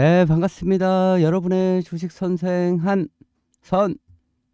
네, 반갑습니다. 여러분의 주식 선생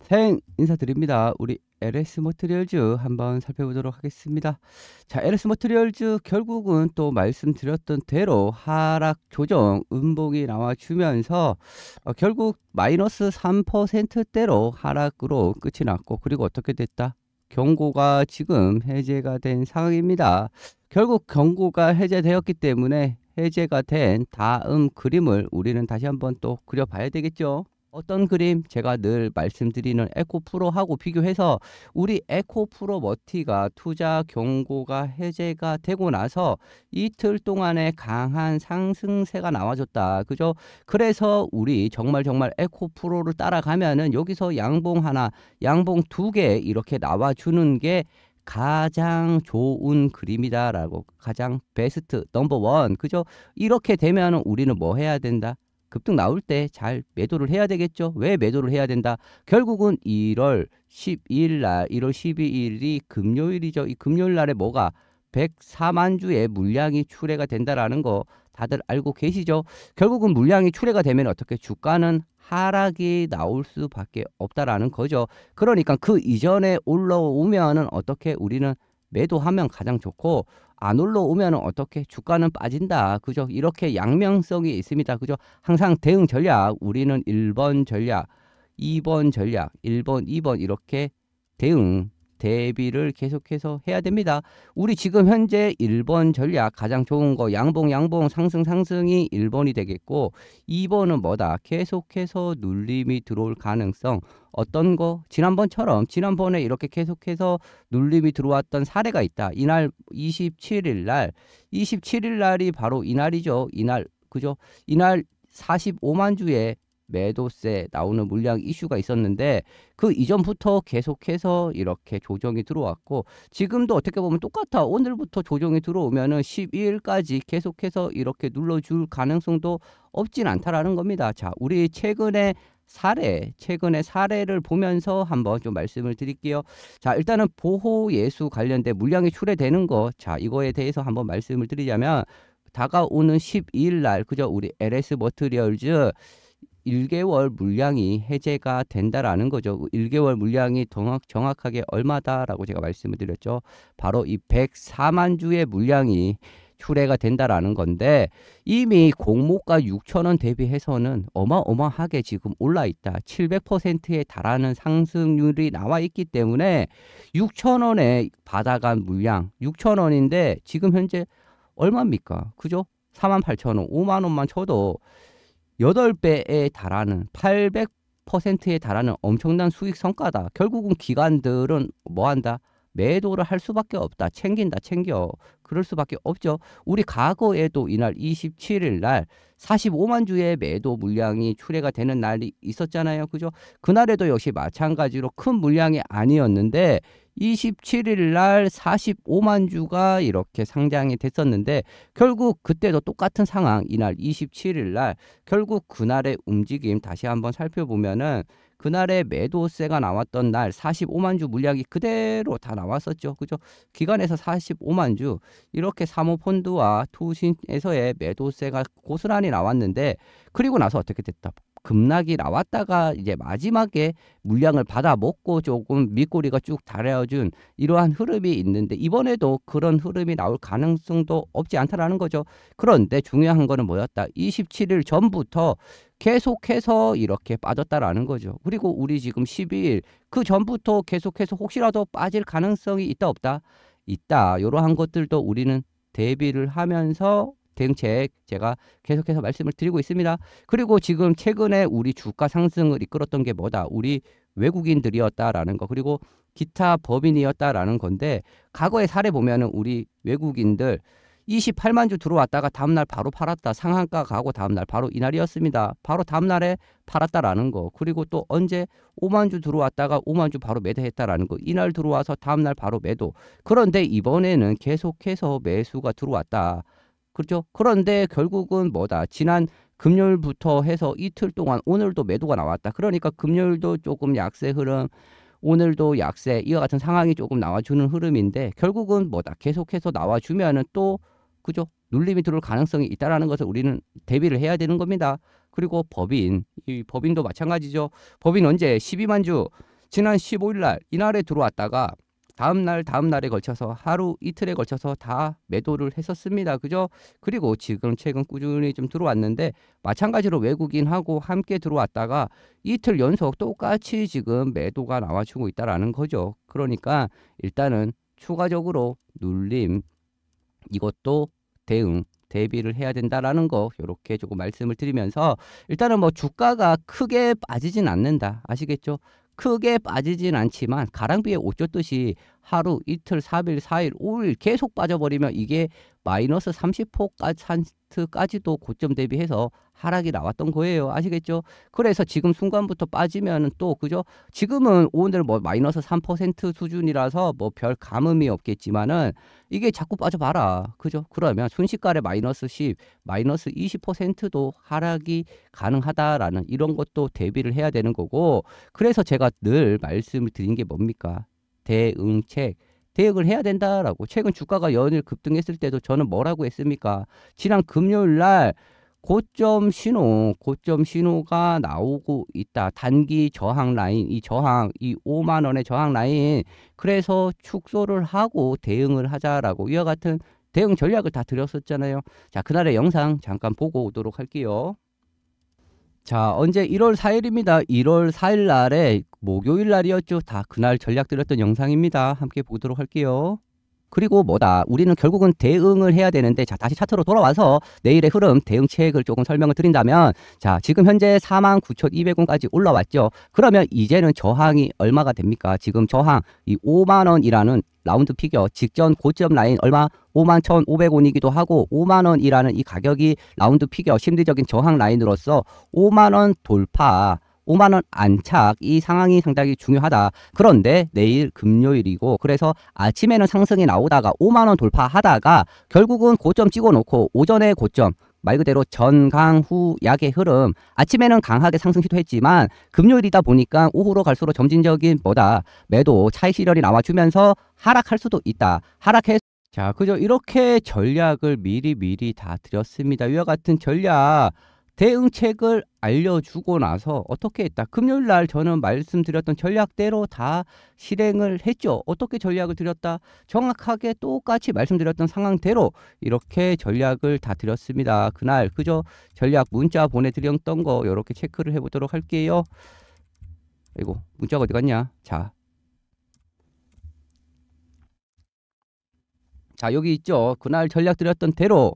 한선생 인사드립니다. 우리 LS 모트리얼즈 한번 살펴보도록 하겠습니다. 자, LS 모트리얼즈 결국은 또 말씀드렸던 대로 하락 조정 음봉이 나와주면서 어, 결국 마이너스 3%대로 하락으로 끝이 났고 그리고 어떻게 됐다? 경고가 지금 해제가 된 상황입니다. 결국 경고가 해제되었기 때문에 해제가 된 다음 그림을 우리는 다시 한번 또 그려봐야 되겠죠. 어떤 그림 제가 늘 말씀드리는 에코프로하고 비교해서 우리 에코프로 머티가 투자 경고가 해제가 되고 나서 이틀 동안의 강한 상승세가 나와줬다. 그죠? 그래서 우리 정말 정말 에코프로를 따라가면은 여기서 양봉 하나, 양봉 두 개 이렇게 나와주는 게 가장 좋은 그림이다라고 가장 베스트 넘버 원 그죠? 이렇게 되면 우리는 뭐 해야 된다? 급등 나올 때 잘 매도를 해야 되겠죠. 왜 매도를 해야 된다? 결국은 1월 12일 날, 1월 12일이 금요일이죠. 이 금요일 날에 뭐가 104만 주의 물량이 출회가 된다라는 거 다들 알고 계시죠? 결국은 물량이 출회가 되면 어떻게 주가는 하락이 나올 수밖에 없다라는 거죠. 그러니까 그 이전에 올라오면은 어떻게 우리는 매도하면 가장 좋고 안 올라오면은 어떻게 주가는 빠진다. 그죠? 이렇게 양면성이 있습니다. 그죠? 항상 대응 전략 우리는 1번 전략, 2번 전략, 1번, 2번 이렇게 대응 대비를 계속해서 해야 됩니다. 우리 지금 현재 일번 전략 가장 좋은 거 양봉 양봉 상승 상승이 일번이 되겠고 이번은 뭐다? 계속해서 눌림이 들어올 가능성 어떤 거 지난번처럼 지난번에 이렇게 계속해서 눌림이 들어왔던 사례가 있다. 이날 2 7일날2 7일 날이 바로 이날이죠. 이날 그죠? 이날 4 5만 주에 매도세 나오는 물량 이슈가 있었는데 그 이전부터 계속해서 이렇게 조정이 들어왔고 지금도 어떻게 보면 똑같아 오늘부터 조정이 들어오면은 12일까지 계속해서 이렇게 눌러줄 가능성도 없진 않다라는 겁니다. 자, 우리 최근에 사례, 최근에 사례를 보면서 한번 좀 말씀을 드릴게요. 자, 일단은 보호 예수 관련된 물량이 출해되는 거, 자, 이거에 대해서 한번 말씀을 드리자면 다가오는 12일 날, 그죠? 우리 LS 머트리얼즈 1개월 물량이 해제가 된다라는 거죠. 1개월 물량이 정확, 하게 얼마다라고 제가 말씀을 드렸죠. 바로 이 104만 주의 물량이 출해가 된다라는 건데 이미 공모가 6천원 대비해서는 어마어마하게 지금 올라 있다. 700%에 달하는 상승률이 나와 있기 때문에 6천원에 받아간 물량 6천원인데 지금 현재 얼마입니까? 그죠? 4만 8천원, 5만원만 쳐도 여덟 배에 달하는 800%에 달하는 엄청난 수익 성과다. 결국은 기관들은 뭐 한다? 매도를 할 수밖에 없다. 챙긴다. 챙겨. 그럴 수밖에 없죠. 우리 과거에도 이날 27일 날 45만 주의 매도 물량이 출회가 되는 날이 있었잖아요. 그죠? 그날에도 역시 마찬가지로 큰 물량이 아니었는데 27일 날 45만 주가 이렇게 상장이 됐었는데 결국 그때도 똑같은 상황 이날 27일 날 결국 그날의 움직임 다시 한번 살펴보면은 그날의 매도세가 나왔던 날 45만 주 물량이 그대로 다 나왔었죠. 그죠? 기관에서 45만 주 이렇게 사모펀드와 투신에서의 매도세가 고스란히 나왔는데 그리고 나서 어떻게 됐다? 급락이 나왔다가 이제 마지막에 물량을 받아 먹고 조금 밑꼬리가 쭉 달아준 이러한 흐름이 있는데 이번에도 그런 흐름이 나올 가능성도 없지 않다라는 거죠. 그런데 중요한 거는 뭐였다? 27일 전부터 계속해서 이렇게 빠졌다라는 거죠. 그리고 우리 지금 12일 그 전부터 계속해서 혹시라도 빠질 가능성이 있다 없다? 있다. 이러한 것들도 우리는 대비를 하면서 대응책 제가 계속해서 말씀을 드리고 있습니다. 그리고 지금 최근에 우리 주가 상승을 이끌었던 게 뭐다? 우리 외국인들이었다라는 거 그리고 기타 법인이었다라는 건데 과거의 사례 보면은 우리 외국인들 28만 주 들어왔다가 다음날 바로 팔았다. 상한가 가고 다음날 바로 이날이었습니다. 바로 다음날에 팔았다라는 거. 그리고 또 언제 5만 주 들어왔다가 5만 주 바로 매도했다라는 거. 이날 들어와서 다음날 바로 매도. 그런데 이번에는 계속해서 매수가 들어왔다. 그렇죠. 그런데 결국은 뭐다. 지난 금요일부터 해서 이틀 동안 오늘도 매도가 나왔다. 그러니까 금요일도 조금 약세 흐름, 오늘도 약세 이와 같은 상황이 조금 나와주는 흐름인데 결국은 뭐다. 계속해서 나와주면은 또 그죠. 눌림이 들어올 가능성이 있다라는 것을 우리는 대비를 해야 되는 겁니다. 그리고 법인, 이 법인도 마찬가지죠. 법인 언제 12만 주 지난 15일 날 이날에 들어왔다가 다음 날 다음 날에 걸쳐서 하루 이틀에 걸쳐서 다 매도를 했었습니다. 그죠? 그리고 지금 최근 꾸준히 좀 들어왔는데 마찬가지로 외국인하고 함께 들어왔다가 이틀 연속 똑같이 지금 매도가 나와주고 있다라는 거죠. 그러니까 일단은 추가적으로 눌림 이것도 대응 대비를 해야 된다라는 거 이렇게 조금 말씀을 드리면서 일단은 뭐 주가가 크게 빠지진 않는다 아시겠죠? 크게 빠지진 않지만 가랑비에 옷 젖듯이 하루, 이틀, 삼일사일오일 계속 빠져버리면 이게 마이너스 삼십 퍼센트까지도 고점 대비해서 하락이 나왔던 거예요. 아시겠죠? 그래서 지금 순간부터 빠지면 또 그죠? 지금은 오늘 뭐 마이너스 삼 퍼센트 수준이라서 뭐 별 감음이 없겠지만은 이게 자꾸 빠져봐라. 그죠? 그러면 순식간에 마이너스 십, 마이너스 이십 퍼센트도 하락이 가능하다라는 이런 것도 대비를 해야 되는 거고 그래서 제가 늘 말씀을 드린 게 뭡니까? 대응책 대응을 해야 된다라고 최근 주가가 연일 급등했을 때도 저는 뭐라고 했습니까? 지난 금요일 날 고점 신호, 고점 신호가 나오고 있다. 단기 저항 라인, 이 저항, 이 5만 원의 저항 라인. 그래서 축소를 하고 대응을 하자라고 이와 같은 대응 전략을 다 드렸었잖아요. 자, 그날의 영상 잠깐 보고 오도록 할게요. 자, 언제 1월 4일입니다. 1월 4일 날에 목요일 날이었죠. 다 그날 전략드렸던 영상입니다. 함께 보도록 할게요. 그리고 뭐다 우리는 결국은 대응을 해야 되는데 자 다시 차트로 돌아와서 내일의 흐름 대응책을 조금 설명을 드린다면 자 지금 현재 49,200원까지 올라왔죠 그러면 이제는 저항이 얼마가 됩니까 지금 저항 이 5만원이라는 라운드 피겨 직전 고점 라인 얼마 51,500원이기도 하고 5만원이라는 이 가격이 라운드 피겨 심리적인 저항 라인으로서 5만원 돌파 5만원 안착 이 상황이 상당히 중요하다 그런데 내일 금요일이고 그래서 아침에는 상승이 나오다가 5만원 돌파하다가 결국은 고점 찍어놓고 오전에 고점 말 그대로 전강후 약의 흐름 아침에는 강하게 상승시도 했지만 금요일이다 보니까 오후로 갈수록 점진적인 뭐다 매도 차익 시련이 나와주면서 하락할 수도 있다. 하락해 자 그죠 이렇게 전략을 미리 미리 다 드렸습니다. 위와 같은 전략 대응책을 알려주고 나서 어떻게 했다. 금요일 날 저는 말씀드렸던 전략대로 다 실행을 했죠. 어떻게 전략을 드렸다. 정확하게 똑같이 말씀드렸던 상황대로 이렇게 전략을 다 드렸습니다. 그날 그저 전략 문자 보내드렸던 거 이렇게 체크를 해보도록 할게요. 이고 문자가 어디 갔냐. 자. 자 여기 있죠. 그날 전략 드렸던 대로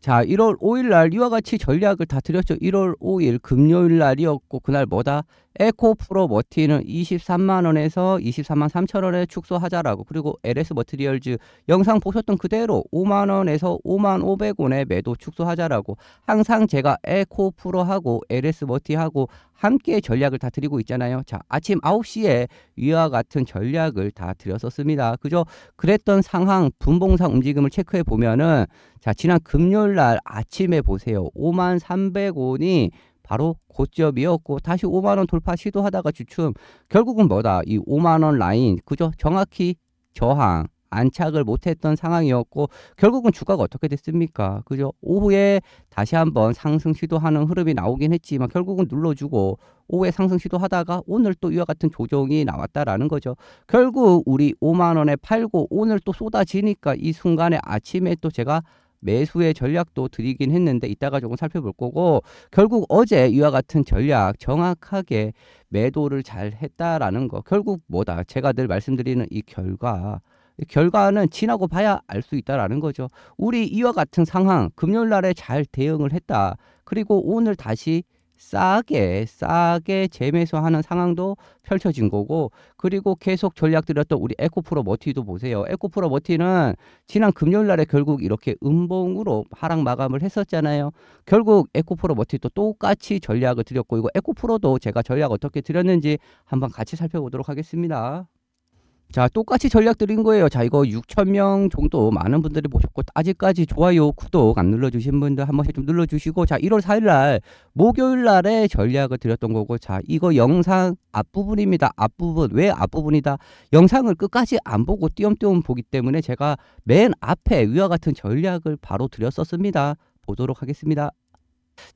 자, 1월 5일 날 이와 같이 전략을 다 드렸죠. 1월 5일 금요일 날이었고 그날 뭐다? 에코프로 머티는 23만 원에서 23만 3천 원에 축소하자라고 그리고 LS 머티리얼즈 영상 보셨던 그대로 5만 원에서 5만 5백 원에 매도 축소하자라고 항상 제가 에코프로하고 LS 머티하고 함께 전략을 다 드리고 있잖아요. 자, 아침 9시에 위와 같은 전략을 다 드렸었습니다. 그죠? 그랬던 상황, 분봉상 움직임을 체크해 보면은 자, 지난 금요일 날 아침에 보세요. 5만 300원이 바로 고점이었고 다시 5만원 돌파 시도하다가 주춤 결국은 뭐다 이 5만원 라인 그죠 정확히 저항 안착을 못했던 상황이었고 결국은 주가가 어떻게 됐습니까? 그죠? 오후에 다시 한번 상승 시도하는 흐름이 나오긴 했지만 결국은 눌러주고 오후에 상승 시도하다가 오늘 또 이와 같은 조정이 나왔다라는 거죠. 결국 우리 5만 원에 팔고 오늘 또 쏟아지니까 이 순간에 아침에 또 제가 매수의 전략도 드리긴 했는데 이따가 조금 살펴볼 거고 결국 어제 이와 같은 전략 정확하게 매도를 잘 했다라는 거 결국 뭐다 제가 늘 말씀드리는 이 결과 결과는 지나고 봐야 알 수 있다라는 거죠. 우리 이와 같은 상황 금요일 날에 잘 대응을 했다. 그리고 오늘 다시 싸게 싸게 재매수하는 상황도 펼쳐진 거고 그리고 계속 전략드렸던 우리 에코프로 머티도 보세요. 에코프로 머티는 지난 금요일 날에 결국 이렇게 음봉으로 하락 마감을 했었잖아요. 결국 에코프로 머티도 똑같이 전략을 드렸고 이거 에코프로도 제가 전략 어떻게 드렸는지 한번 같이 살펴보도록 하겠습니다. 자 똑같이 전략드린 거예요. 자 이거 6천명 정도 많은 분들이 보셨고 아직까지 좋아요 구독 안 눌러주신 분들 한 번씩 좀 눌러주시고 자 1월 4일날 목요일날에 전략을 드렸던 거고 자 이거 영상 앞부분입니다. 앞부분 왜 앞부분이다? 영상을 끝까지 안 보고 띄엄띄엄 보기 때문에 제가 맨 앞에 위와 같은 전략을 바로 드렸었습니다. 보도록 하겠습니다.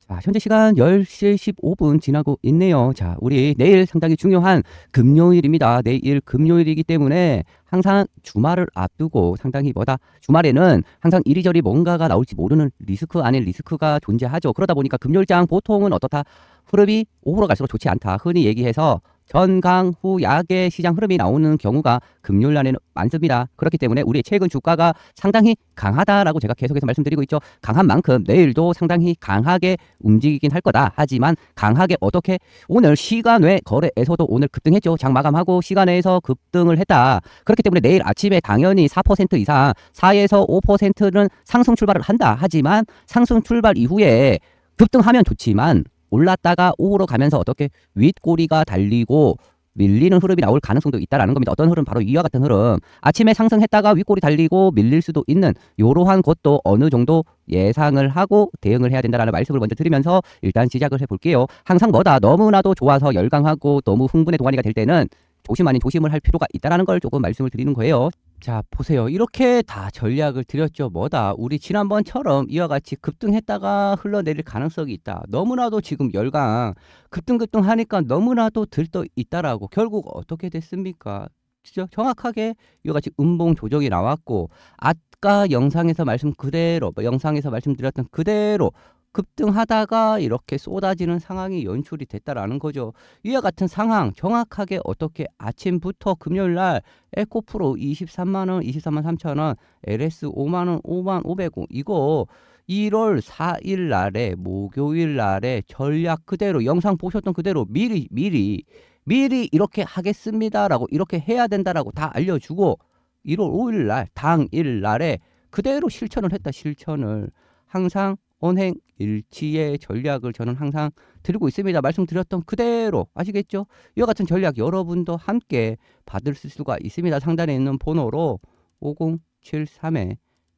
자, 현재 시간 10시 15분 지나고 있네요. 자, 우리 내일 상당히 중요한 금요일입니다. 내일 금요일이기 때문에 항상 주말을 앞두고 상당히 뭐다 주말에는 항상 이리저리 뭔가가 나올지 모르는 리스크 아닌 리스크가 존재하죠. 그러다 보니까 금요일장 보통은 어떻다 흐름이 오후로 갈수록 좋지 않다 흔히 얘기해서 전강후 약의 시장 흐름이 나오는 경우가 금요일 날에는 많습니다. 그렇기 때문에 우리 최근 주가가 상당히 강하다라고 제가 계속해서 말씀드리고 있죠. 강한 만큼 내일도 상당히 강하게 움직이긴 할 거다. 하지만 강하게 어떻게 오늘 시간 외 거래에서도 오늘 급등했죠. 장 마감하고 시간 외에서 급등을 했다. 그렇기 때문에 내일 아침에 당연히 4% 이상 4에서 5%는 상승 출발을 한다. 하지만 상승 출발 이후에 급등하면 좋지만 올랐다가 후로 가면서 어떻게 윗꼬리가 달리고 밀리는 흐름이 나올 가능성도 있다라는 겁니다. 어떤 흐름 바로 이와 같은 흐름. 아침에 상승했다가 윗골리 달리고 밀릴 수도 있는 이러한 것도 어느 정도 예상을 하고 대응을 해야 된다라는 말씀을 먼저 드리면서 일단 시작을 해볼게요. 항상 뭐다 너무나도 좋아서 열광하고 너무 흥분의 동안이가 될 때는 조심 아닌 조심을 할 필요가 있다라는 걸 조금 말씀을 드리는 거예요. 자, 보세요. 이렇게 다 전략을 드렸죠. 뭐다. 우리 지난번처럼 이와 같이 급등했다가 흘러내릴 가능성이 있다. 너무나도 지금 열강 급등급등 하니까 너무나도 들떠 있다라고 결국 어떻게 됐습니까? 그죠? 정확하게 이와 같이 음봉 조정이 나왔고 아까 영상에서 말씀 그대로 영상에서 말씀드렸던 그대로 급등하다가 이렇게 쏟아지는 상황이 연출이 됐다라는 거죠. 이와 같은 상황 정확하게 어떻게 아침부터 금요일 날 에코프로 23만 원, 23만 3천 원, LS 5만 원, 5만 500원 이거 1월 4일 날에 목요일 날에 전략 그대로 영상 보셨던 그대로 미리 미리 미리 이렇게 하겠습니다라고 이렇게 해야 된다라고 다 알려주고 1월 5일 날 당일 날에 그대로 실천을 했다 실천을 항상 언행 일치의 전략을 저는 항상 드리고 있습니다. 말씀드렸던 그대로 아시겠죠? 이와 같은 전략 여러분도 함께 받을 수가 있습니다. 상단에 있는 번호로 5 0 7 3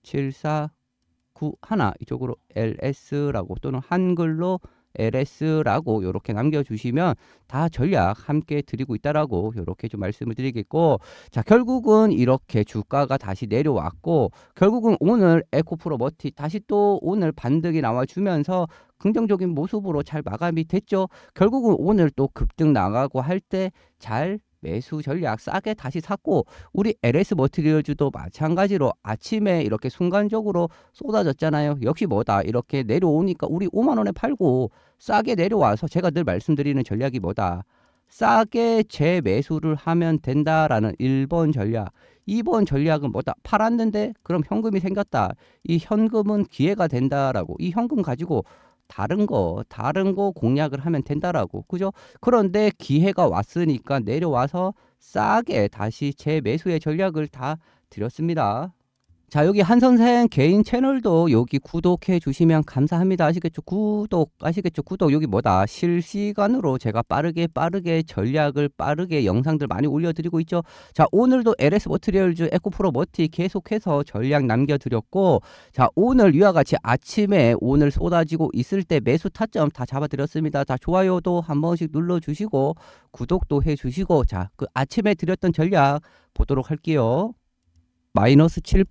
7491 이쪽으로 LS라고 또는 한글로 LS라고 이렇게 남겨주시면 다 전략 함께 드리고 있다라고 이렇게 좀 말씀을 드리겠고 자 결국은 이렇게 주가가 다시 내려왔고 결국은 오늘 에코프로 머티 다시 또 오늘 반등이 나와주면서 긍정적인 모습으로 잘 마감이 됐죠. 결국은 오늘 또 급등 나가고 할때잘 매수 전략 싸게 다시 샀고 우리 LS 머티리얼즈도 마찬가지로 아침에 이렇게 순간적으로 쏟아졌잖아요. 역시 뭐다 이렇게 내려오니까 우리 5만 원에 팔고 싸게 내려와서 제가 늘 말씀드리는 전략이 뭐다. 싸게 재매수를 하면 된다라는 1번 전략. 2번 전략은 뭐다? 팔았는데 그럼 현금이 생겼다. 이 현금은 기회가 된다라고 이 현금 가지고 다른 거 다른 거 공략을 하면 된다라고 그죠 그런데 기회가 왔으니까 내려와서 싸게 다시 재 매수의 전략을 다 드렸습니다 자 여기 한선생 개인 채널도 여기 구독해 주시면 감사합니다 아시겠죠 구독 아시겠죠 구독 여기 뭐다 실시간으로 제가 빠르게 빠르게 전략을 빠르게 영상들 많이 올려드리고 있죠 자 오늘도 LS 머트리얼즈 에코프로 머티 계속해서 전략 남겨드렸고 자 오늘 이와 같이 아침에 오늘 쏟아지고 있을 때 매수 타점 다 잡아드렸습니다 자 좋아요도 한 번씩 눌러주시고 구독도 해주시고 자 그 아침에 드렸던 전략 보도록 할게요 마이너스 7%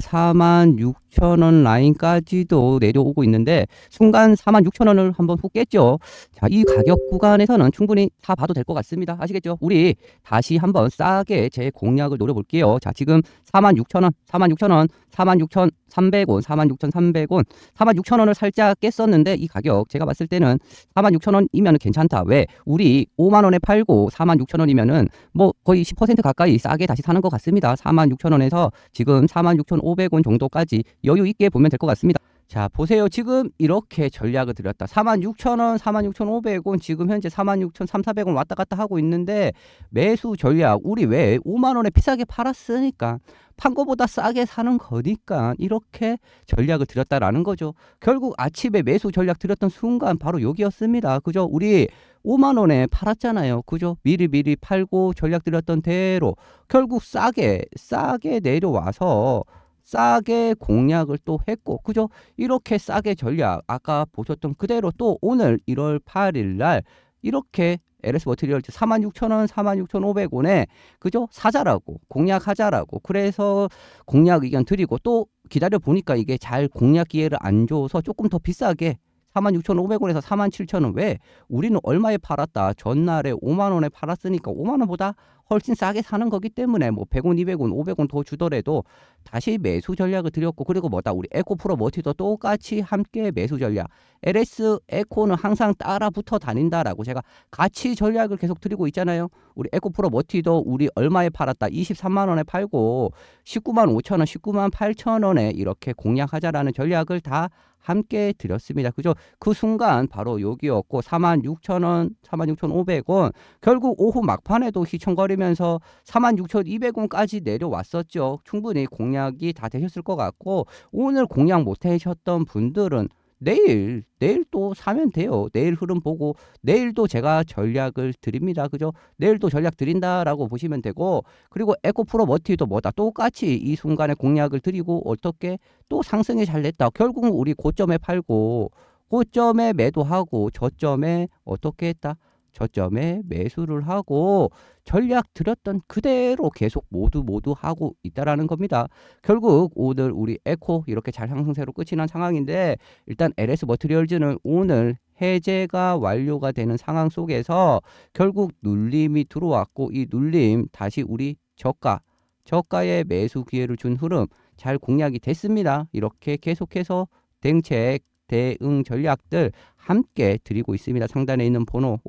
4만 6천 원 라인까지도 내려오고 있는데 순간 4만 6천 원을 한번 훅 깼죠. 자, 이 가격 구간에서는 충분히 사 봐도 될 것 같습니다. 아시겠죠? 우리 다시 한번 싸게 제 공략을 노려볼게요. 자, 지금 4만 6천 원, 4만 6천 원, 4만 6천 300원, 46,300원, 46,000원을 살짝 깼었는데 이 가격 제가 봤을 때는 46,000원이면 괜찮다. 왜? 우리 5만 원에 팔고 46,000원이면은 뭐 거의 10% 가까이 싸게 다시 사는 것 같습니다. 46,000원에서 지금 46,500원 정도까지 여유 있게 보면 될 것 같습니다. 자 보세요 지금 이렇게 전략을 드렸다 46,000원 46,500원 지금 현재 46,300원 왔다 갔다 하고 있는데 매수 전략 우리 왜 5만원에 비싸게 팔았으니까 판 거보다 싸게 사는 거니까 이렇게 전략을 드렸다라는 거죠 결국 아침에 매수 전략 드렸던 순간 바로 여기였습니다 그죠 우리 5만원에 팔았잖아요 그죠 미리 미리 팔고 전략 드렸던 대로 결국 싸게 싸게 내려와서 싸게 공략을 또 했고 그죠? 이렇게 싸게 전략 아까 보셨던 그대로 또 오늘 1월 8일 날 이렇게 LS 머티리얼즈 46,000원, 46,500원에 그죠? 사자라고 공략하자라고 그래서 공략 의견 드리고 또 기다려 보니까 이게 잘 공략 기회를 안 줘서 조금 더 비싸게 46,500원에서 47,000원 왜 우리는 얼마에 팔았다 전날에 5만 원에 팔았으니까 5만 원보다 훨씬 싸게 사는 거기 때문에 뭐 100원, 200원, 500원 더 주더라도 다시 매수 전략을 드렸고 그리고 뭐다 우리 에코프로 머티도 똑같이 함께 매수 전략 LS 에코는 항상 따라 붙어 다닌다라고 제가 같이 전략을 계속 드리고 있잖아요. 우리 에코프로 머티도 우리 얼마에 팔았다 23만 원에 팔고 19만 5천 원, 19만 8천 원에 이렇게 공략하자라는 전략을 다 함께 드렸습니다. 그죠? 그 순간 바로 여기였고 46,000원, 46,500원 결국 오후 막판에도 휘청거리면서 46,200원까지 내려왔었죠. 충분히 공약이다 되셨을 것 같고 오늘 공약못 하셨던 분들은 내일 내일 또 사면 돼요. 내일 흐름 보고 내일도 제가 전략을 드립니다. 그죠? 내일도 전략 드린다라고 보시면 되고 그리고 에코프로 머티도 뭐다 똑같이 이 순간에 공략을 드리고 어떻게 또상승이잘됐다 결국은 우리 고점에 팔고 고점에 매도하고 저점에 어떻게 했다. 저점에 매수를 하고 전략 드렸던 그대로 계속 모두 모두 하고 있다라는 겁니다. 결국 오늘 우리 에코 이렇게 잘 상승세로 끝이 난 상황인데 일단 LS 머트리얼즈는 오늘 해제가 완료가 되는 상황 속에서 결국 눌림이 들어왔고 이 눌림 다시 우리 저가 저가에 매수 기회를 준 흐름 잘 공략이 됐습니다. 이렇게 계속해서 대책 대응 전략들 함께 드리고 있습니다. 상단에 있는 번호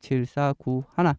5073-7491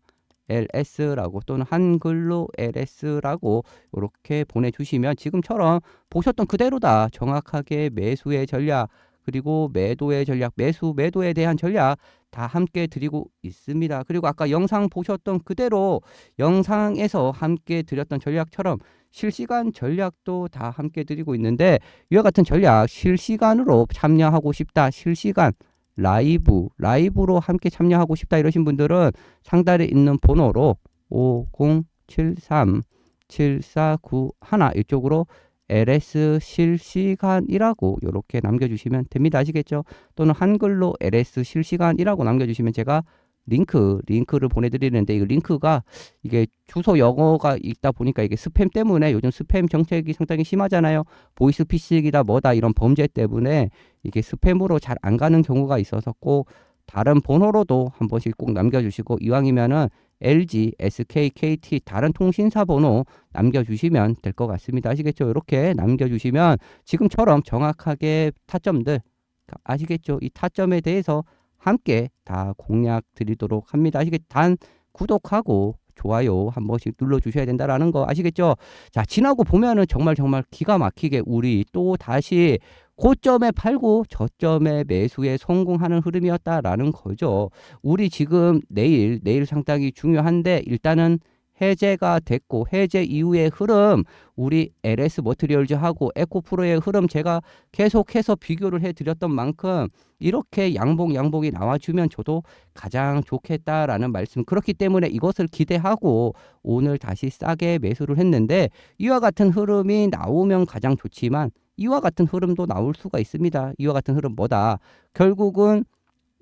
LS라고 또는 한글로 LS라고 이렇게 보내주시면 지금처럼 보셨던 그대로다 정확하게 매수의 전략 그리고 매도의 전략 매수 매도에 대한 전략 다 함께 드리고 있습니다. 그리고 아까 영상 보셨던 그대로 영상에서 함께 드렸던 전략처럼 실시간 전략도 다 함께 드리고 있는데 이와 같은 전략 실시간으로 참여하고 싶다. 실시간 라이브 라이브로 함께 참여하고 싶다 이러신 분들은 상단에 있는 번호로 5073 7491 이쪽으로 LS 실시간이라고 이렇게 남겨주시면 됩니다. 아시겠죠? 또는 한글로 LS 실시간이라고 남겨주시면 제가 링크 링크를 보내드리는데 이 링크가 이게 주소 영어가 있다 보니까 이게 스팸 때문에 요즘 스팸 정책이 상당히 심하잖아요. 보이스 피싱이다 뭐다 이런 범죄 때문에 이게 스팸으로 잘 안 가는 경우가 있어서 꼭 다른 번호로도 한 번씩 꼭 남겨주시고 이왕이면은 LG, SK, KT 다른 통신사 번호 남겨주시면 될 것 같습니다. 아시겠죠? 이렇게 남겨주시면 지금처럼 정확하게 타점들 아시겠죠? 이 타점에 대해서 함께 다 공략 드리도록 합니다. 아시겠, 단 구독하고 좋아요 한 번씩 눌러주셔야 된다라는 거 아시겠죠? 자, 지나고 보면은 정말 정말 기가 막히게 우리 또 다시 고점에 팔고 저점에 매수에 성공하는 흐름이었다라는 거죠. 우리 지금 내일, 내일 상당히 중요한데 일단은 해제가 됐고 해제 이후의 흐름 우리 LS 머트리얼즈하고 에코프로의 흐름 제가 계속해서 비교를 해드렸던 만큼 이렇게 양봉 양봉이 나와주면 저도 가장 좋겠다라는 말씀 그렇기 때문에 이것을 기대하고 오늘 다시 싸게 매수를 했는데 이와 같은 흐름이 나오면 가장 좋지만 이와 같은 흐름도 나올 수가 있습니다. 이와 같은 흐름 뭐다 결국은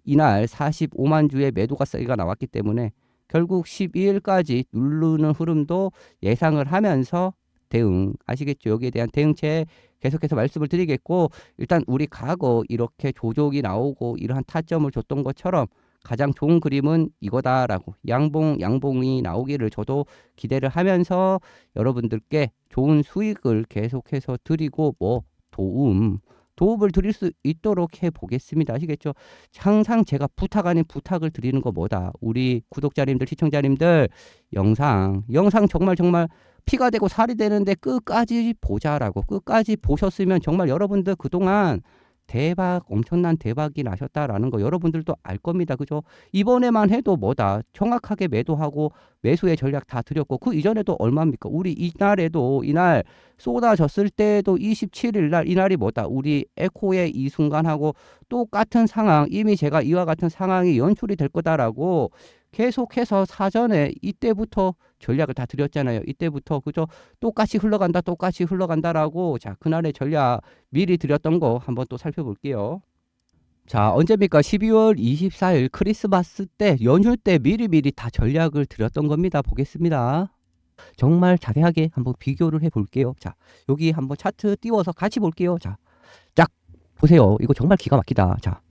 이날 45만 주의 매도가 세가 나왔기 때문에 결국 12일까지 누르는 흐름도 예상을 하면서 대응 아시겠죠? 여기에 대한 대응책 계속해서 말씀을 드리겠고 일단 우리 과거 이렇게 조족이 나오고 이러한 타점을 줬던 것처럼 가장 좋은 그림은 이거다라고 양봉 양봉이 나오기를 저도 기대를 하면서 여러분들께 좋은 수익을 계속해서 드리고 뭐 도움 도움을 드릴 수 있도록 해보겠습니다. 아시겠죠? 항상 제가 부탁 아닌 부탁을 드리는 거 뭐다. 우리 구독자님들, 시청자님들 영상, 영상 정말 정말 피가 되고 살이 되는데 끝까지 보자라고 끝까지 보셨으면 정말 여러분들 그동안 대박 엄청난 대박이 나셨다라는 거 여러분들도 알 겁니다. 그죠? 이번에만 해도 뭐다 정확하게 매도하고 매수의 전략 다 드렸고 그 이전에도 얼마입니까? 우리 이날에도 이 날 쏟아졌을 때도 27일 날 이날이 뭐다 우리 에코의 이 순간하고 똑같은 상황 이미 제가 이와 같은 상황이 연출이 될 거다라고 계속해서 사전에 이때부터 전략을 다 드렸잖아요. 이때부터 그저 똑같이 흘러간다, 똑같이 흘러간다라고 자 그날의 전략 미리 드렸던 거 한번 또 살펴볼게요. 자 언제입니까? 12월 24일 크리스마스 때 연휴 때 미리 미리 다 전략을 드렸던 겁니다. 보겠습니다. 정말 자세하게 한번 비교를 해볼게요. 자 여기 한번 차트 띄워서 같이 볼게요. 자, 짝 보세요. 이거 정말 기가 막히다. 자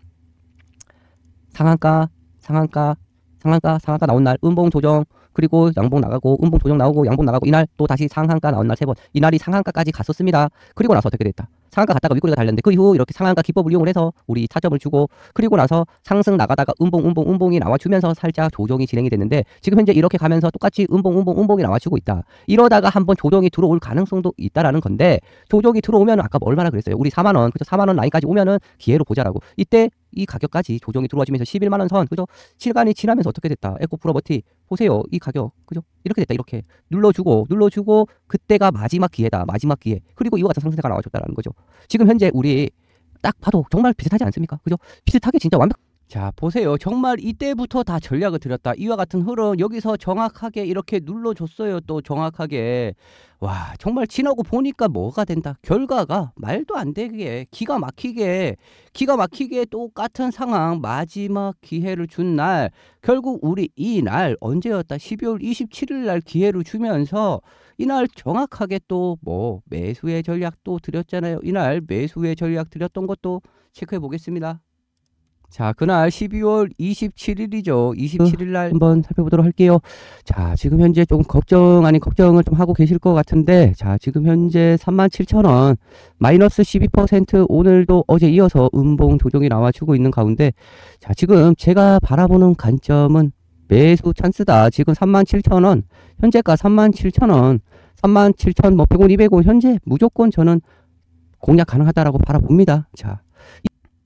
상한가, 상한가, 상한가 상한가 나온 날 음봉 조정 그리고 양봉 나가고 음봉 조정 나오고 양봉 나가고 이날 또 다시 상한가 나온 날 세 번 이날이 상한가까지 갔었습니다. 그리고 나서 어떻게 됐다. 상한가 갔다가 윗꼬리가 달렸는데 그 이후 이렇게 상한가 기법을 이용을 해서 우리 타점을 주고 그리고 나서 상승 나가다가 음봉 음봉 음봉이 나와주면서 살짝 조정이 진행이 됐는데 지금 현재 이렇게 가면서 똑같이 음봉 음봉 음봉이 나와주고 있다. 이러다가 한번 조정이 들어올 가능성도 있다라는 건데 조정이 들어오면 아까 뭐 얼마나 그랬어요. 우리 4만 원, 그죠? 4만 원 라인까지 오면은 기회로 보자라고. 이때 이 가격까지 조정이 들어와지면서 11만 원 선, 그죠? 시간이 지나면서 어떻게 됐다? 에코 프로버티 보세요, 이 가격, 그죠? 이렇게 됐다, 이렇게 눌러주고 눌러주고 그때가 마지막 기회다, 마지막 기회. 그리고 이와 같은 상승세가 나와줬다라는 거죠. 지금 현재 우리 딱 봐도 정말 비슷하지 않습니까? 그죠? 비슷하게 진짜 완벽. 자 보세요 정말 이때부터 다 전략을 드렸다 이와 같은 흐름 여기서 정확하게 이렇게 눌러줬어요 또 정확하게 와 정말 지나고 보니까 뭐가 된다 결과가 말도 안 되게 기가 막히게 기가 막히게 똑같은 상황 마지막 기회를 준 날 결국 우리 이 날 언제였다 12월 27일 날 기회를 주면서 이날 정확하게 또 뭐 매수의 전략 또 드렸잖아요. 이날 매수의 전략 드렸던 것도 체크해 보겠습니다. 자, 그날 12월 27일이죠. 27일 날 한번 살펴보도록 할게요. 자, 지금 현재 조금 걱정 아닌 걱정을 좀 하고 계실 것 같은데 자, 지금 현재 37,000원 마이너스 12% 오늘도 어제 이어서 음봉 조정이 나와주고 있는 가운데 자, 지금 제가 바라보는 관점은 매수 찬스다. 지금 37,000원, 현재가 37,000원, 37,000, 100원, 200원 현재 무조건 저는 공략 가능하다라고 바라봅니다. 자,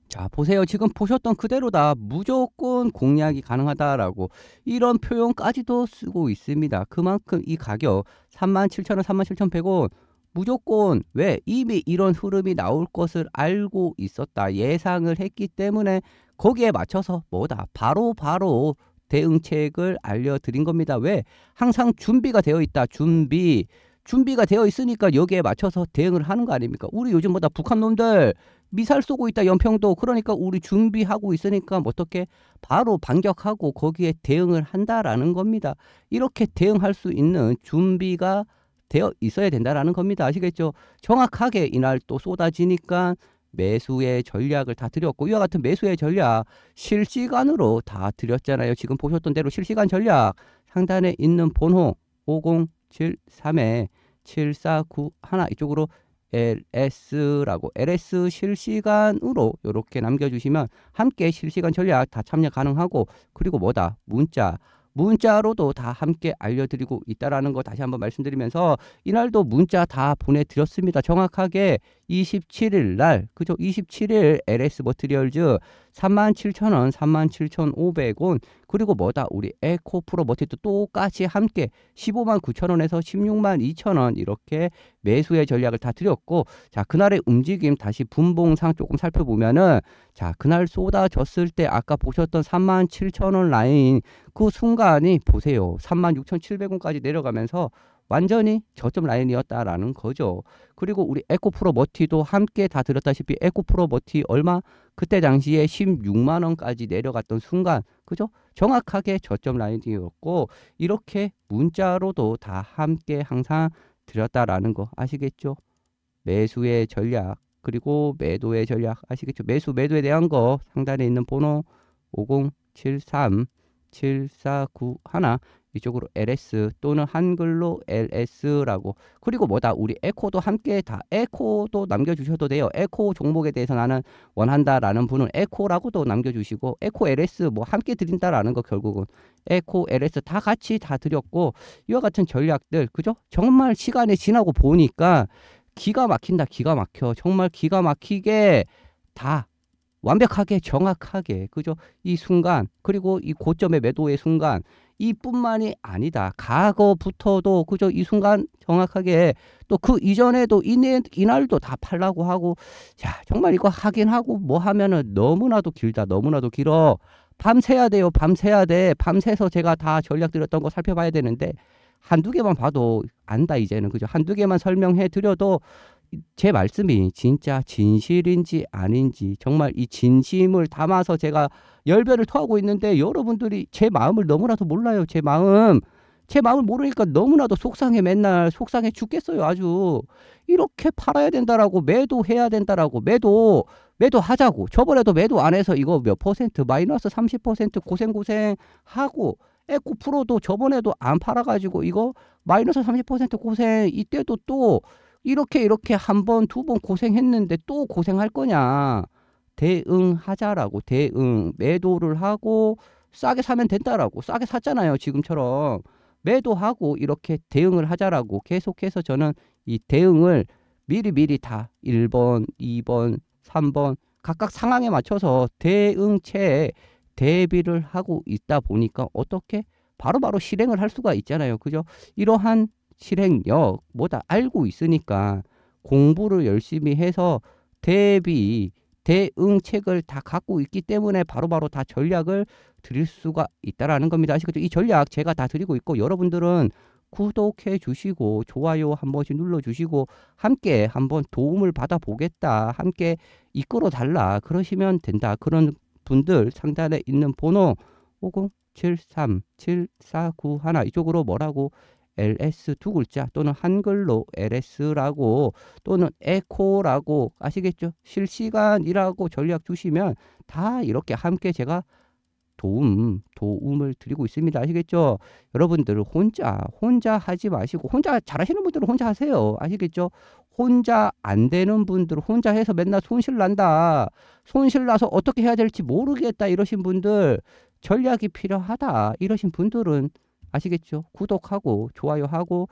자 보세요. 지금 보셨던 그대로다. 무조건 공략이 가능하다라고 이런 표현까지도 쓰고 있습니다. 그만큼 이 가격 37,000원, 37,100원 무조건 왜 이미 이런 흐름이 나올 것을 알고 있었다 예상을 했기 때문에 거기에 맞춰서 뭐다 바로 바로 대응책을 알려드린 겁니다. 왜? 항상 준비가 되어 있다. 준비. 준비가 되어 있으니까 여기에 맞춰서 대응을 하는 거 아닙니까? 우리 요즘 보다 북한 놈들 미사일 쏘고 있다 연평도 그러니까 우리 준비하고 있으니까 어떻게 바로 반격하고 거기에 대응을 한다라는 겁니다. 이렇게 대응할 수 있는 준비가 되어 있어야 된다라는 겁니다. 아시겠죠? 정확하게 이날 또 쏟아지니까 매수의 전략을 다 드렸고 이와 같은 매수의 전략 실시간으로 다 드렸잖아요. 지금 보셨던 대로 실시간 전략 상단에 있는 번호 5073에 7491 이쪽으로 LS라고 LS 실시간으로 이렇게 남겨주시면 함께 실시간 전략 다 참여 가능하고 그리고 뭐다 문자 문자로도 다 함께 알려드리고 있다라는 거 다시 한번 말씀드리면서 이날도 문자 다 보내드렸습니다. 정확하게 27일 날 그죠? 27일 LS 머트리얼즈 37,000원, 37,500원, 그리고 뭐다 우리 에코 프로버티도 똑같이 함께 15만 9천원에서 16만 2천원 이렇게 매수의 전략을 다 드렸고 자 그날의 움직임 다시 분봉상 조금 살펴보면은 자 그날 쏟아졌을 때 아까 보셨던 3만 7천원 라인 그 순간이 보세요 3만 6,700원까지 내려가면서 완전히 저점 라인이었다라는 거죠. 그리고 우리 에코프로 버티도 함께 다 들었다시피 에코프로 버티 얼마 그때 당시에 16만 원까지 내려갔던 순간 그죠? 정확하게 저점 라인이었고 이렇게 문자로도 다 함께 항상 드렸다라는 거 아시겠죠? 매수의 전략 그리고 매도의 전략 아시겠죠? 매수 매도에 대한 거 상단에 있는 번호 5073 7491 이쪽으로 ls 또는 한글로 ls라고 그리고 뭐다 우리 에코도 함께 다 에코도 남겨주셔도 돼요 에코 종목에 대해서 나는 원한다 라는 분은 에코라고도 남겨주시고 에코 ls 뭐 함께 드린다라는 거 결국은 에코 ls 다 같이 다 드렸고 이와 같은 전략들 그죠 정말 시간이 지나고 보니까 기가 막힌다 기가 막혀 정말 기가 막히게 다 완벽하게 정확하게 그죠 이 순간 그리고 이 고점의 매도의 순간 이뿐만이 아니다. 과거부터도 그저 이 순간 정확하게 또 그 이전에도 이내, 이날도 다 팔라고 하고 야 정말 이거 하긴 하고 뭐 하면은 너무나도 길다. 너무나도 길어. 밤새야 돼요. 밤새야 돼. 밤새서 제가 다 전략 드렸던 거 살펴봐야 되는데 한두 개만 봐도 안다 이제는 그죠 한두 개만 설명해 드려도 제 말씀이 진짜 진실인지 아닌지 정말 이 진심을 담아서 제가 열변을 토하고 있는데 여러분들이 제 마음을 너무나도 몰라요. 제 마음. 제 마음을 모르니까 너무나도 속상해 맨날 속상해 죽겠어요 아주 이렇게 팔아야 된다라고 매도해야 된다라고 매도 매도하자고 저번에도 매도 안 해서 이거 몇 퍼센트 마이너스 30% 고생고생 하고 에코 프로도 저번에도 안 팔아가지고 이거 마이너스 30% 고생 이때도 또 이렇게 이렇게 한 번, 두 번 고생했는데 또 고생할 거냐. 대응하자라고, 대응, 매도를 하고, 싸게 사면 된다라고, 싸게 샀잖아요, 지금처럼. 매도하고, 이렇게 대응을 하자라고 계속해서 저는 이 대응을 미리미리 다 1번, 2번, 3번, 각각 상황에 맞춰서 대응체에 대비를 하고 있다 보니까 어떻게 바로바로 바로 실행을 할 수가 있잖아요. 그죠? 이러한 실행력 뭐다 알고 있으니까 공부를 열심히 해서 대비 대응책을 다 갖고 있기 때문에 바로바로 바로 다 전략을 드릴 수가 있다라는 겁니다. 아시겠죠? 이 전략 제가 다 드리고 있고 여러분들은 구독해 주시고 좋아요 한 번씩 눌러 주시고 함께 한번 도움을 받아 보겠다. 함께 이끌어 달라. 그러시면 된다. 그런 분들 상단에 있는 번호 5073749 하나 이쪽으로 뭐라고 ls 두 글자 또는 한글로 ls라고 또는 에코라고 아시겠죠? 실시간이라고 전략 주시면 다 이렇게 함께 제가 도움, 도움을 드리고 있습니다. 아시겠죠? 여러분들 혼자, 혼자 하지 마시고, 혼자 잘하시는 분들은 혼자 하세요. 아시겠죠? 혼자 안 되는 분들은 혼자 해서 맨날 손실 난다. 손실 나서 어떻게 해야 될지 모르겠다. 이러신 분들, 전략이 필요하다. 이러신 분들은 아시겠죠? 구독하고 좋아요하고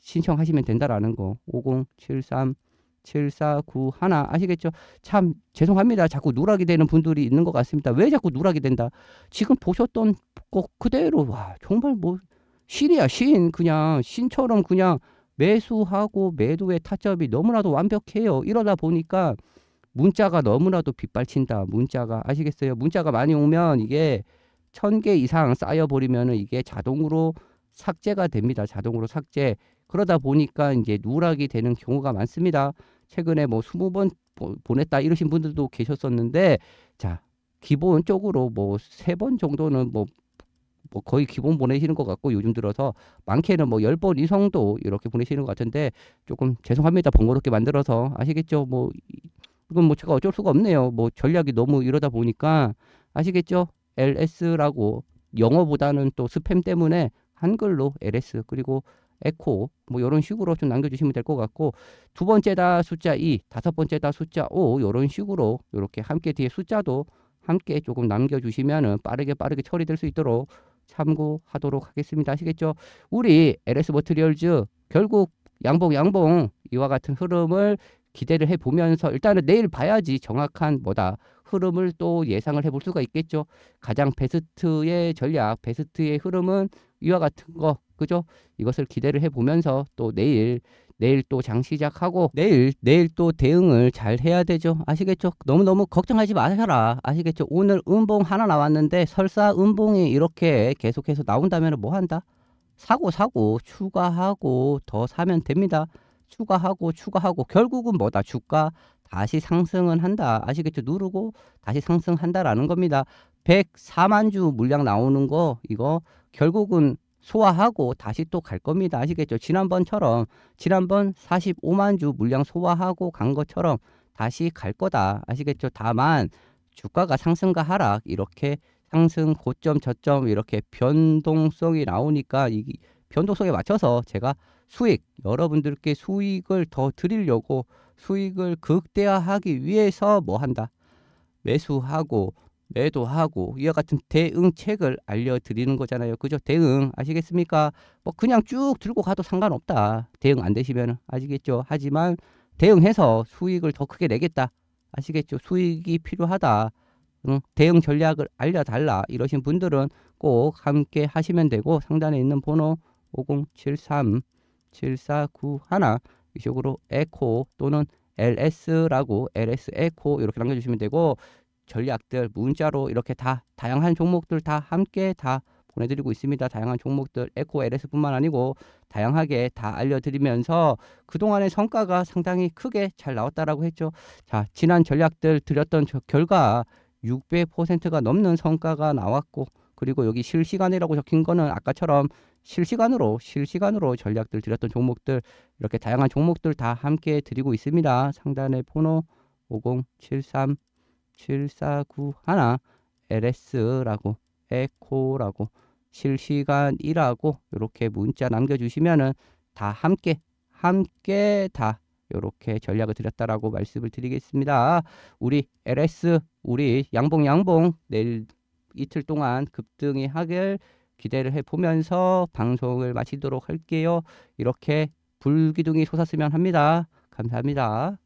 신청하시면 된다라는 거. 5073 749 1 아시겠죠? 참 죄송합니다. 자꾸 누락이 되는 분들이 있는 것 같습니다. 왜 자꾸 누락이 된다? 지금 보셨던 것 그대로 와 정말 뭐 신이야 신 그냥 신처럼 그냥 매수하고 매도의 타점이 너무나도 완벽해요. 이러다 보니까 문자가 너무나도 빗발친다. 문자가 아시겠어요? 문자가 많이 오면 이게 천개 이상 쌓여버리면 이게 자동으로 삭제가 됩니다. 자동으로 삭제. 그러다 보니까 이제 누락이 되는 경우가 많습니다. 최근에 뭐 스무 번 보냈다 이러신 분들도 계셨었는데 자 기본적으로 뭐 세 번 정도는 뭐, 뭐 거의 기본 보내시는 것 같고 요즘 들어서 많게는 뭐0번 이상도 이렇게 보내시는 것 같은데 조금 죄송합니다 번거롭게 만들어서 아시겠죠 뭐 이건 뭐 제가 어쩔 수가 없네요 뭐 전략이 너무 이러다 보니까 아시겠죠 ls라고 영어보다는 또 스팸 때문에 한글로 ls 그리고 에코 뭐 이런 식으로 좀 남겨주시면 될 것 같고 두 번째다 숫자 2 다섯 번째다 숫자 5 이런 식으로 이렇게 함께 뒤에 숫자도 함께 조금 남겨주시면 빠르게 빠르게 처리될 수 있도록 참고하도록 하겠습니다. 아시겠죠? 우리 LS 머트리얼즈 결국 양봉 양봉 이와 같은 흐름을 기대를 해보면서 일단은 내일 봐야지 정확한 뭐다 흐름을 또 예상을 해볼 수가 있겠죠. 가장 베스트의 전략, 베스트의 흐름은 이와 같은 거, 그죠? 이것을 기대를 해보면서 또 내일, 내일 또 장 시작하고 내일, 내일 또 대응을 잘 해야 되죠. 아시겠죠? 너무너무 걱정하지 마셔라. 아시겠죠? 오늘 음봉 하나 나왔는데 설사 음봉이 이렇게 계속해서 나온다면 뭐 한다? 사고, 사고, 추가하고 더 사면 됩니다. 추가하고 추가하고 결국은 뭐다 주가 다시 상승은 한다. 아시겠죠? 누르고 다시 상승한다라는 겁니다. 104만 주 물량 나오는 거 이거 결국은 소화하고 다시 또 갈 겁니다. 아시겠죠? 지난번처럼 지난번 45만 주 물량 소화하고 간 것처럼 다시 갈 거다. 아시겠죠? 다만 주가가 상승과 하락 이렇게 상승 고점 저점 이렇게 변동성이 나오니까 이 변동성에 맞춰서 제가 수익 여러분들께 수익을 더 드리려고 수익을 극대화하기 위해서 뭐 한다? 매수하고 매도하고 이와 같은 대응책을 알려드리는 거잖아요. 그죠? 대응 아시겠습니까? 뭐 그냥 쭉 들고 가도 상관없다. 대응 안 되시면 아시겠죠? 하지만 대응해서 수익을 더 크게 내겠다. 아시겠죠? 수익이 필요하다. 응? 대응 전략을 알려달라 이러신 분들은 꼭 함께 하시면 되고 상단에 있는 번호 5073 7491 식으로 에코 또는 ls라고 ls 에코 이렇게 남겨주시면 되고 전략들 문자로 이렇게 다 다양한 종목들 다 함께 다 보내드리고 있습니다. 다양한 종목들 에코 LS뿐만 아니고 다양하게 다 알려드리면서 그동안의 성과가 상당히 크게 잘 나왔다라고 했죠. 자 지난 전략들 드렸던 결과 600%가 넘는 성과가 나왔고 그리고 여기 실시간이라고 적힌 거는 아까처럼 실시간으로 실시간으로 전략들 드렸던 종목들 이렇게 다양한 종목들 다 함께 드리고 있습니다. 상단에 번호 5073749 1 LS라고 에코라고 실시간이라고 이렇게 문자 남겨주시면은 다 함께 함께 다 이렇게 전략을 드렸다라고 말씀을 드리겠습니다. 우리 LS 우리 양봉 양봉 내일 이틀 동안 급등이 하길 기대를 해보면서 방송을 마치도록 할게요. 이렇게 불기둥이 솟았으면 합니다. 감사합니다.